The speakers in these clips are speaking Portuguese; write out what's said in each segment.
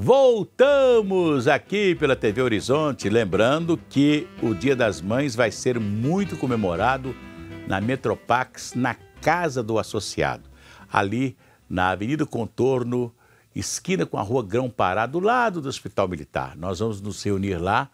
Voltamos aqui pela TV Horizonte, lembrando que o Dia das Mães vai ser muito comemorado na Metropax, na Casa do Associado, ali na Avenida Contorno, esquina com a Rua Grão Pará, do lado do Hospital Militar. Nós vamos nos reunir lá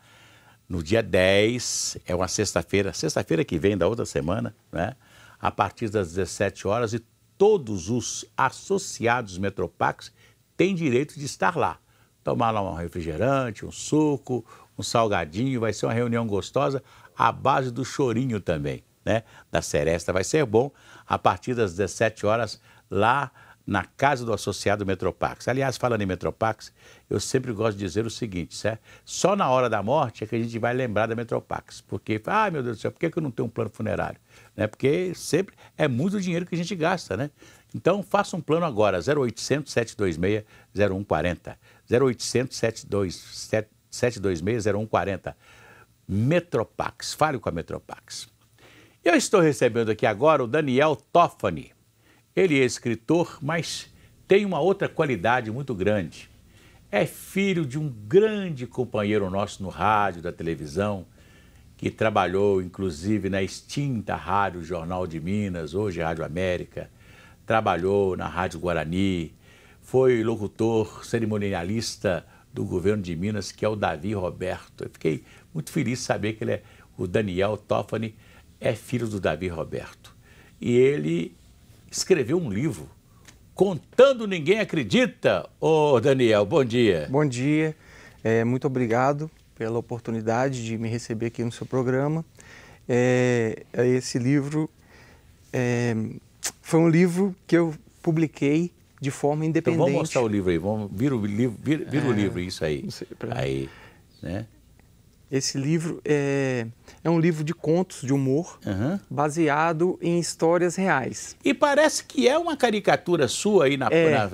no dia 10, é uma sexta-feira, sexta-feira que vem da outra semana, né? A partir das 17 horas e todos os associados Metropax têm direito de estar lá tomar lá um refrigerante, um suco, um salgadinho, vai ser uma reunião gostosa à base do chorinho também, né? Da Seresta vai ser bom a partir das 17 horas lá na casa do associado Metropax. Aliás, falando em Metropax, eu sempre gosto de dizer o seguinte, certo? só na hora da morte é que a gente vai lembrar da Metropax, porque, ah, meu Deus do céu, por que eu não tenho um plano funerário? Né? Porque sempre é muito dinheiro que a gente gasta, né? Então, faça um plano agora, 0800 726 0140. 0800 726 0140. Metropax, fale com a Metropax. Eu estou recebendo aqui agora o Daniel Toffani. Ele é escritor, mas tem uma outra qualidade muito grande. É filho de um grande companheiro nosso no rádio, da televisão, que trabalhou inclusive na extinta Rádio Jornal de Minas, hoje Rádio América, trabalhou na Rádio Guarani, foi locutor cerimonialista do governo de Minas, que é o Davi Roberto. Eu fiquei muito feliz de saber que ele é, o Daniel Toffani é filho do Davi Roberto. E ele escreveu um livro contando Ninguém Acredita. Ô, Daniel, bom dia. Bom dia. É, muito obrigado pela oportunidade de me receber aqui no seu programa. É, é esse livro é, foi um livro que eu publiquei de forma independente. Então vamos mostrar o livro aí, vamos, vira o é. livro, vir é, o livro, isso aí. Sei, pra... Aí, né? Esse livro é, é um livro de contos de humor uhum. baseado em histórias reais. E parece que é uma caricatura sua aí na, é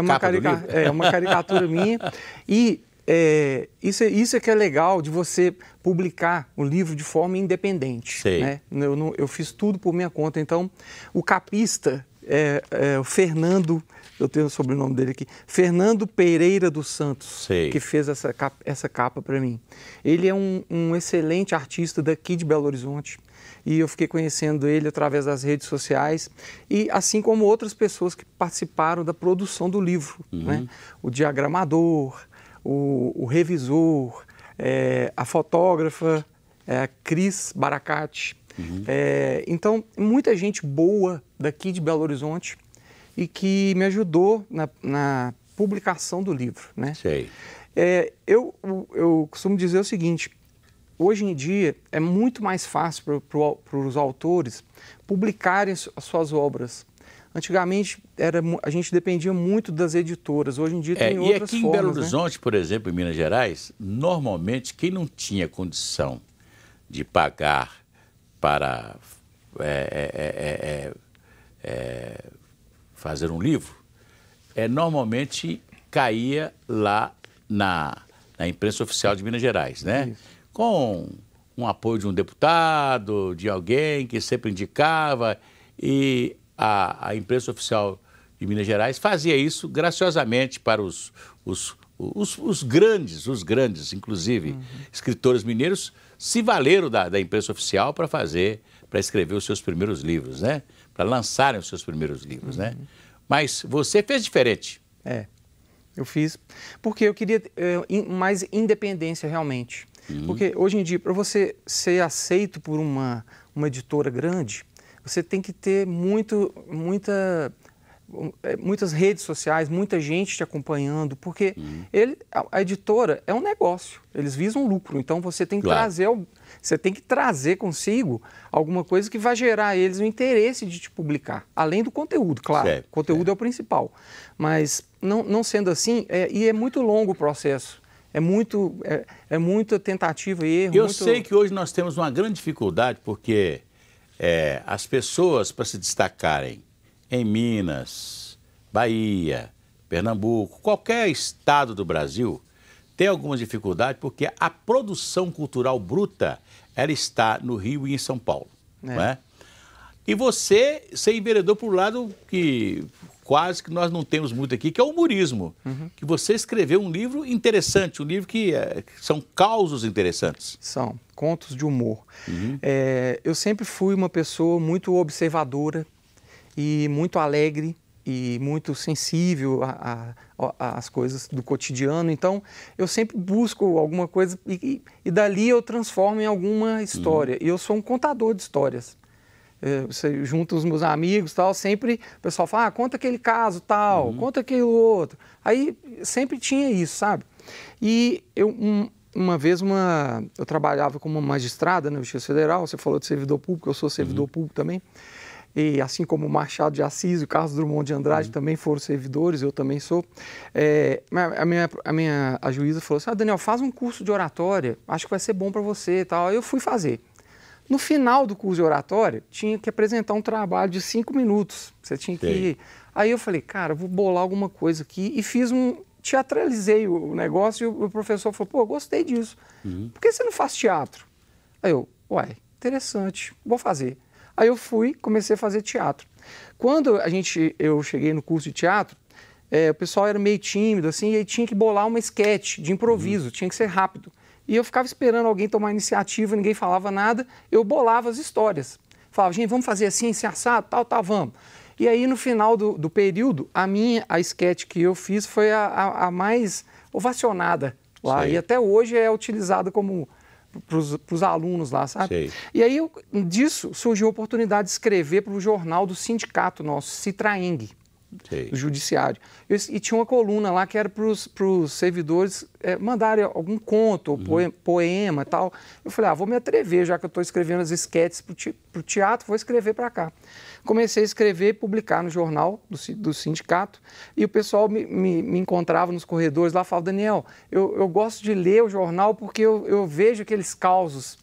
uma caricatura minha. E é, isso, é, isso é que é legal de você publicar o livro de forma independente. Né? Eu, não, eu, fiz tudo por minha conta. Então, o capista, é, é, o Fernando, eu tenho o sobrenome dele aqui, Fernando Pereira dos Santos, Sei. que fez essa capa, essa capa para mim. Ele é um, um excelente artista daqui de Belo Horizonte e eu fiquei conhecendo ele através das redes sociais e assim como outras pessoas que participaram da produção do livro, né? uhum. né? O diagramador, o, o revisor, é, a fotógrafa, é, a Cris Baracate. Uhum. É, então, muita gente boa daqui de Belo Horizonte e que me ajudou na, na publicação do livro. Né? Sei. É, eu, eu costumo dizer o seguinte: hoje em dia é muito mais fácil para os autores publicarem as suas obras Antigamente era, a gente dependia muito das editoras, hoje em dia é, tem é, outras formas. E aqui formas, em Belo né? Horizonte, né? por exemplo, em Minas Gerais, normalmente quem não tinha condição de pagar para é é, é, é, fazer um livro, é, normalmente caía lá na, na imprensa oficial de Minas Gerais, né? Isso. Com um apoio de um deputado, de alguém que sempre indicava e a, a imprensa oficial de Minas Gerais fazia isso graciosamente para os, os, os, os grandes, os grandes, inclusive uhum. escritores mineiros, se valeram da, da imprensa oficial para fazer, para escrever os seus primeiros livros, né? Para lançarem os seus primeiros livros, né? uhum. né? Mas você fez diferente. É, eu fiz porque eu queria eh, mais independência realmente. Uhum. Porque hoje em dia, para você ser aceito por uma, uma editora grande, você tem que ter muito, muita, é, muitas redes sociais, muita gente te acompanhando, porque uhum. ele, a, editora é um negócio, eles visam lucro, então você tem que claro. trazer você tem que trazer consigo alguma coisa que vai gerar a eles o interesse de te publicar, além do conteúdo, claro. Certo, conteúdo certo. É. é o principal, mas não, não sendo assim, é, e é muito longo o processo. É muito, é, é muita tentativa e erro. Eu muito... sei que hoje nós temos uma grande dificuldade porque é, as pessoas para se destacarem em Minas, Bahia, Pernambuco, qualquer estado do Brasil, tem algumas dificuldades porque a produção cultural bruta ela está no Rio e em São Paulo. É. Né? E você ser vereador para o lado que quase que nós não temos muito aqui, que é o humorismo. Uhum. Que você escreveu um livro interessante, um livro que, é, eh, que são causos interessantes. São, contos de humor. Uhum. É, eu sempre fui uma pessoa muito observadora e muito alegre e muito sensível às coisas do cotidiano. Então, eu sempre busco alguma coisa e, e, e dali eu transformo em alguma história. Uhum. E eu sou um contador de histórias. É, você junta os meus amigos tal, sempre o pessoal fala, ah, conta aquele caso tal, uhum. conta aquele outro. Aí sempre tinha isso, sabe? E eu, um, uma vez uma, eu trabalhava como magistrada na Justiça Federal, você falou de servidor público, eu sou servidor uhum. público também, e assim como o Machado de Assis e o Carlos Drummond de Andrade uhum. também foram servidores, eu também sou. É, a, minha, a minha a juíza falou assim, ah, Daniel, faz um curso de oratória, acho que vai ser bom para você e tal. Eu fui fazer. No final do curso de oratória, tinha que apresentar um trabalho de cinco minutos. Você tinha que. Sim. Aí eu falei, cara, vou bolar alguma coisa aqui e fiz um. Teatralizei o negócio e o professor falou, pô, gostei disso. Uhum. Por que você não faz teatro? Aí eu, uai, interessante, vou fazer. Aí eu fui, comecei a fazer teatro. Quando a gente, eu cheguei no curso de teatro, é, o pessoal era meio tímido, assim, e aí tinha que bolar uma esquete de improviso, uhum. tinha que ser rápido. E eu ficava esperando alguém tomar iniciativa, ninguém falava nada, eu bolava as histórias. Falava, gente, vamos fazer assim, assim, assado, tal, tal, vamos. E aí, no final do, do período, a minha, a esquete que eu fiz foi a, a, a mais ovacionada lá. Sei. E até hoje é utilizada como para os alunos lá, sabe? Sei. E aí, eu, disso surgiu a oportunidade de escrever para o jornal do sindicato nosso, Citraeng. Sim. do judiciário. e tinha uma coluna lá que era para os servidores é, mandarem algum conto, uhum. poema, poema tal. Eu falei, ah, vou me atrever, já que eu estou escrevendo as esquetes para o te, teatro, vou escrever para cá. Comecei a escrever e publicar no jornal do, do sindicato, e o pessoal me, me, me encontrava nos corredores lá e falava, Daniel, eu, eu gosto de ler o jornal porque eu, eu vejo aqueles causos,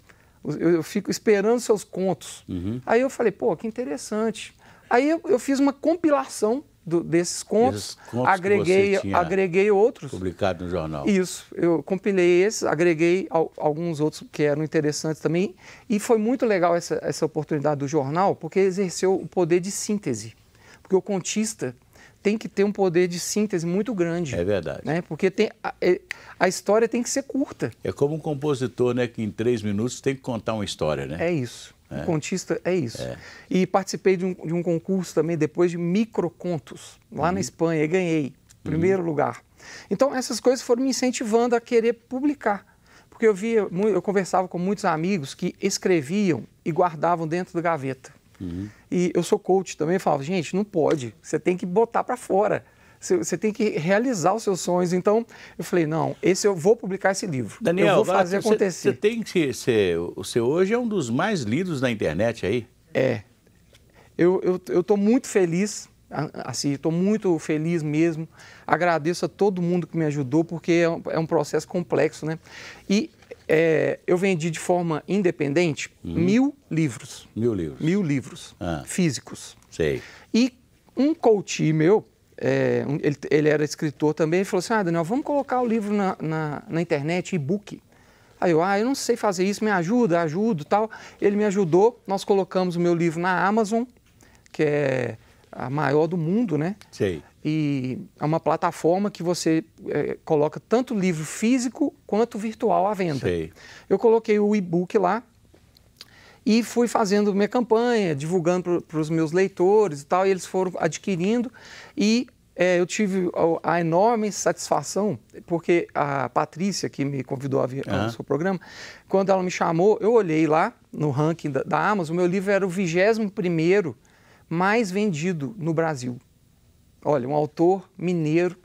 eu, eu fico esperando seus contos. Uhum. Aí eu falei, pô, que interessante. Aí eu, eu fiz uma compilação do, desses contos, contos agreguei, agreguei outros. Publicado no jornal. Isso, eu compilei esses, agreguei ao, alguns outros que eram interessantes também. E foi muito legal essa, essa oportunidade do jornal, porque exerceu o poder de síntese. Porque o contista tem que ter um poder de síntese muito grande. É verdade. Né? Porque tem, a, é, a história tem que ser curta. É como um compositor né, que em três minutos tem que contar uma história, né? É isso. É. contista é isso. É. E participei de um, de um, concurso também depois de microcontos, lá uhum. na Espanha, e ganhei, primeiro uhum. lugar. Então, essas coisas foram me incentivando a querer publicar. Porque eu via, eu conversava com muitos amigos que escreviam e guardavam dentro da gaveta. Uhum. E eu sou coach também, eu falava, gente, não pode, você tem que botar para fora você tem que realizar os seus sonhos. Então, eu falei, não, esse eu vou publicar esse livro. Daniel, eu vou fazer você, acontecer. Você tem que ser, o seu hoje é um dos mais lidos na internet aí. É. Eu eu estou muito feliz, assim, estou muito feliz mesmo. Agradeço a todo mundo que me ajudou, porque é um, é um processo complexo, né? E é, eu vendi de forma independente hum. mil livros. Mil livros. Mil livros ah. físicos. Sei. E um coach meu é, ele, ele, era escritor também, ele falou assim, ah, Daniel, vamos colocar o livro na, na, na internet, e-book. Aí eu, ah, eu não sei fazer isso, me ajuda, ajudo tal. Ele me ajudou, nós colocamos o meu livro na Amazon, que é a maior do mundo, né? Sei. E é uma plataforma que você é, coloca tanto livro físico quanto virtual à venda. Sei. Eu coloquei o e-book lá e fui fazendo minha campanha, divulgando para os meus leitores e tal, e eles foram adquirindo. E é, eu tive a, enorme satisfação, porque a Patrícia, que me convidou a vir ao uhum. seu programa, quando ela me chamou, eu olhei lá no ranking da, da Amazon, o meu livro era o 21 mais vendido no Brasil. Olha, um autor mineiro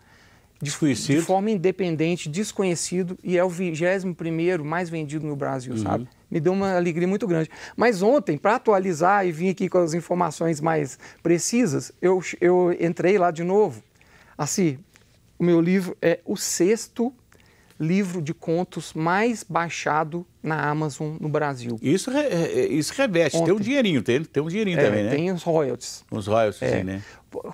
Desconhecido. De forma independente, desconhecido, e é o 21 mais vendido no Brasil, uhum. sabe? Me deu uma alegria muito grande. Mas ontem, para atualizar e vir aqui com as informações mais precisas, eu, eu entrei lá de novo. Assim, o meu livro é o sexto livro de contos mais baixado na Amazon no Brasil. Isso, isso reveste, Ontem. tem um dinheirinho, tem, tem um dinheirinho é, também, né? Tem os royalties. Os royalties, é. sim, né?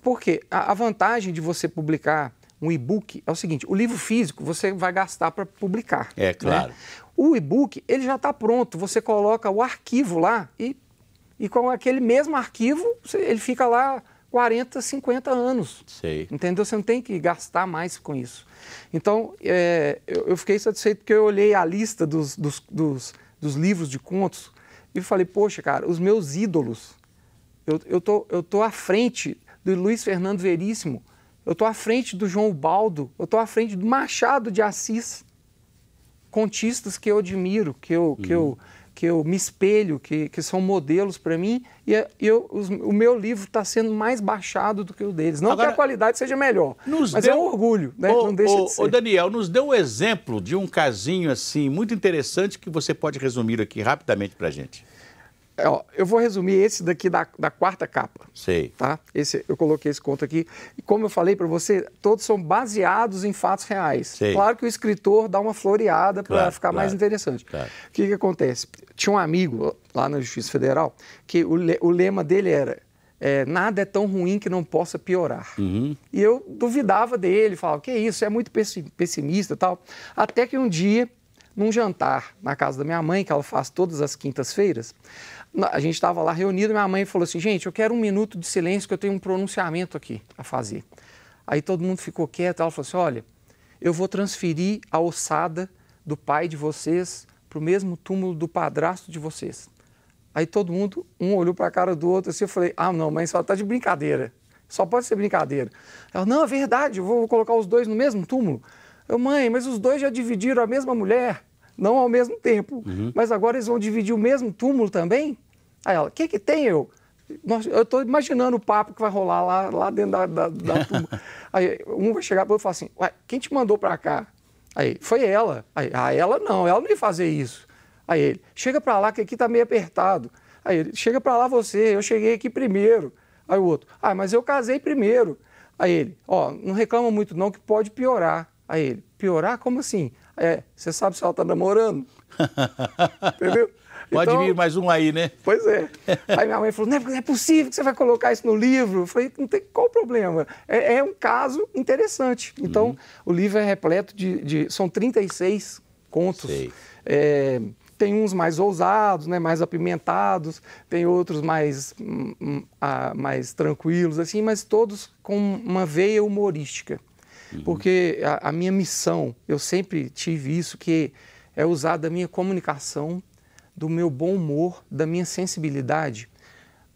Porque a, a vantagem de você publicar um e-book é o seguinte: o livro físico você vai gastar para publicar. É né? claro. Né? O e-book ele já está pronto, você coloca o arquivo lá e, e com aquele mesmo arquivo ele fica lá 40, 50 anos. Sei. Entendeu? Você não tem que gastar mais com isso. Então é, eu, eu, fiquei satisfeito porque eu olhei a lista dos, dos, dos, dos livros de contos e falei: poxa, cara, os meus ídolos, eu, eu, tô, eu tô à frente do Luiz Fernando Veríssimo eu estou à frente do João Baldo, eu estou à frente do Machado de Assis, contistas que eu admiro, que eu, uhum. que eu, uhum. que eu me espelho, que, que são modelos para mim, é, e eu, os, o meu livro está sendo mais baixado do que o deles. Não Agora, que a qualidade seja melhor, mas é deu, é um orgulho, né? não deixa de ser. O Daniel, nos deu um exemplo de um casinho assim muito interessante que você pode resumir aqui rapidamente para a gente. É, ó, eu vou resumir esse daqui da, da quarta capa. Sei. Tá? Esse, eu coloquei esse conto aqui. E como eu falei para você, todos são baseados em fatos reais. Sei. Claro que o escritor dá uma floreada para claro, ficar claro. mais interessante. Claro. O que, que acontece? Tinha um amigo lá na Justiça Federal que o, o lema dele era é, nada é tão ruim que não possa piorar. Uhum. E eu duvidava dele, falava, que isso, é muito pessimista tal. Até que um dia, num jantar na casa da minha mãe, que ela faz todas as quintas-feiras, a gente estava lá reunido, minha mãe falou assim, gente, eu quero um minuto de silêncio que eu tenho um pronunciamento aqui a fazer. Aí todo mundo ficou quieto, ela falou assim, olha, eu vou transferir a ossada do pai de vocês para o mesmo túmulo do padrasto de vocês. Aí todo mundo, um olhou para a cara do outro assim, eu falei, ah não, mãe, só está de brincadeira, só pode ser brincadeira. Ela, não, é verdade, eu vou colocar os dois no mesmo túmulo. Eu, mãe, mas os dois já dividiram a mesma mulher, não ao mesmo tempo, uhum. mas agora eles vão dividir o mesmo túmulo também? Aí ela, o que que tem eu? eu estou imaginando o papo que vai rolar lá, lá dentro da, da, da turma. Aí um vai chegar para outro e falar assim, ué, quem te mandou para cá? Aí, foi ela. Aí, ah, ela não, ela não ia fazer isso. Aí ele, chega para lá que aqui tá meio apertado. Aí ele, chega para lá você, eu cheguei aqui primeiro. Aí o outro, ah, mas eu casei primeiro. Aí ele, ó, não reclama muito não que pode piorar. Aí ele, piorar? Como assim? É, você sabe se ela tá namorando? Entendeu? Pode então, vir mais um aí, né? Pois é. Aí minha mãe falou: não é, é possível que você vai colocar isso no livro. Eu falei: não tem qual o problema. É, é, um caso interessante. Então, uhum. o livro é repleto de. de são 36 contos. Sei. É, tem uns mais ousados, né, mais apimentados, tem outros mais, hum, a, ah, mais tranquilos, assim, mas todos com uma veia humorística. Uhum. Porque a, a minha missão, eu sempre tive isso, que é usar da minha comunicação do meu bom humor, da minha sensibilidade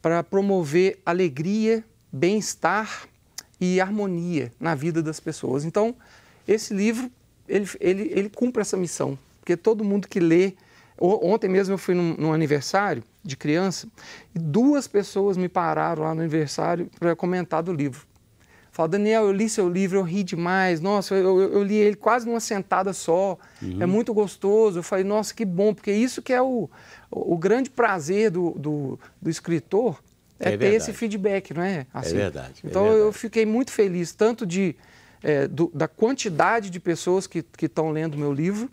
para promover alegria, bem-estar e harmonia na vida das pessoas. Então, esse livro, ele, ele, ele cumpre essa missão, porque todo mundo que lê... Ontem mesmo eu fui num, num aniversário de criança e duas pessoas me pararam lá no aniversário para comentar do livro. Fala, Daniel, eu li seu livro, eu ri demais. Nossa, eu, eu, eu li ele quase numa sentada só. É uhum. É muito gostoso. Eu falei, nossa, que bom, porque isso que é o, o, o grande prazer do, do, do escritor, é, é ter verdade. esse feedback, não é? é assim, é então, verdade. Então é verdade. eu fiquei muito feliz, tanto de, é, do, da quantidade de pessoas que estão lendo meu livro,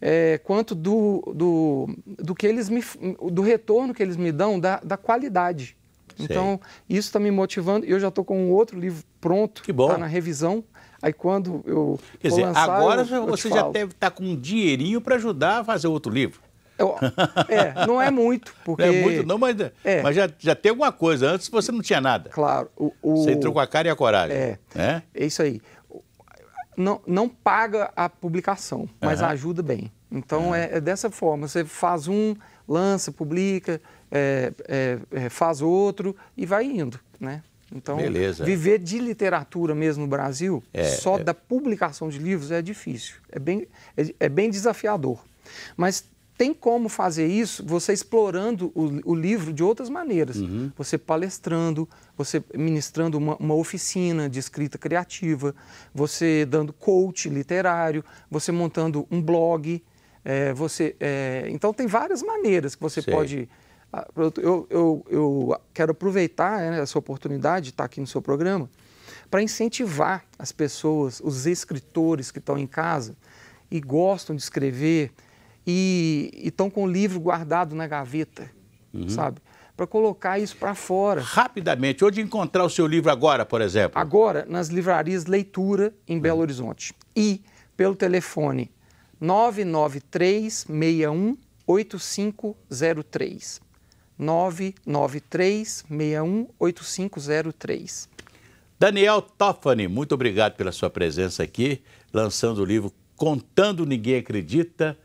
é, quanto do, do, do que eles me, do retorno que eles me dão da, da qualidade. Então, isso está me motivando. Eu já estou com um outro livro pronto, que está na revisão. Aí quando eu. Quer dizer, lançar, agora eu, você já falo. deve estar tá com um dinheirinho para ajudar a fazer outro livro. Eu, é, não é muito, porque... Não é muito não, mas, é. mas já, já tem alguma coisa. Antes você não tinha nada. Claro. O, o... Você entrou com a cara e a coragem. É, é, é isso aí. Não, não paga a publicação, mas uhum. ajuda bem. Então é. é, é dessa forma, você faz um, lança, publica, é, é, é, faz outro e vai indo, né? Então, Beleza. viver de literatura mesmo no Brasil, é, só é. da publicação de livros, é difícil, é bem, é, bem desafiador. Mas tem como fazer isso você explorando o, o livro de outras maneiras. Uhum. Você palestrando, você ministrando uma, uma oficina de escrita criativa, você dando coach literário, você montando um blog, é, você, é, então tem várias maneiras que você pode. Ah, eu, eu, eu, quero aproveitar né, essa oportunidade de estar aqui no seu programa para incentivar as pessoas, os escritores que estão em casa e gostam de escrever e estão com o livro guardado na gaveta, uhum. sabe? Para colocar isso para fora. Rapidamente, onde encontrar o seu livro agora, por exemplo? Agora, nas livrarias Leitura, em Belo uhum. Horizonte. E pelo telefone 993618503. 993618503. Daniel Toffani, muito obrigado pela sua presença aqui, lançando o livro Contando Ninguém Acredita,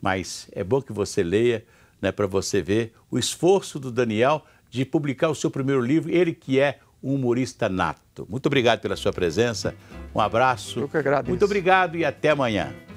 mas é bom que você leia, né, para você ver o esforço do Daniel de publicar o seu primeiro livro, ele que é um humorista nato. Muito obrigado pela sua presença, um abraço. Eu que agradeço. Muito obrigado e até amanhã.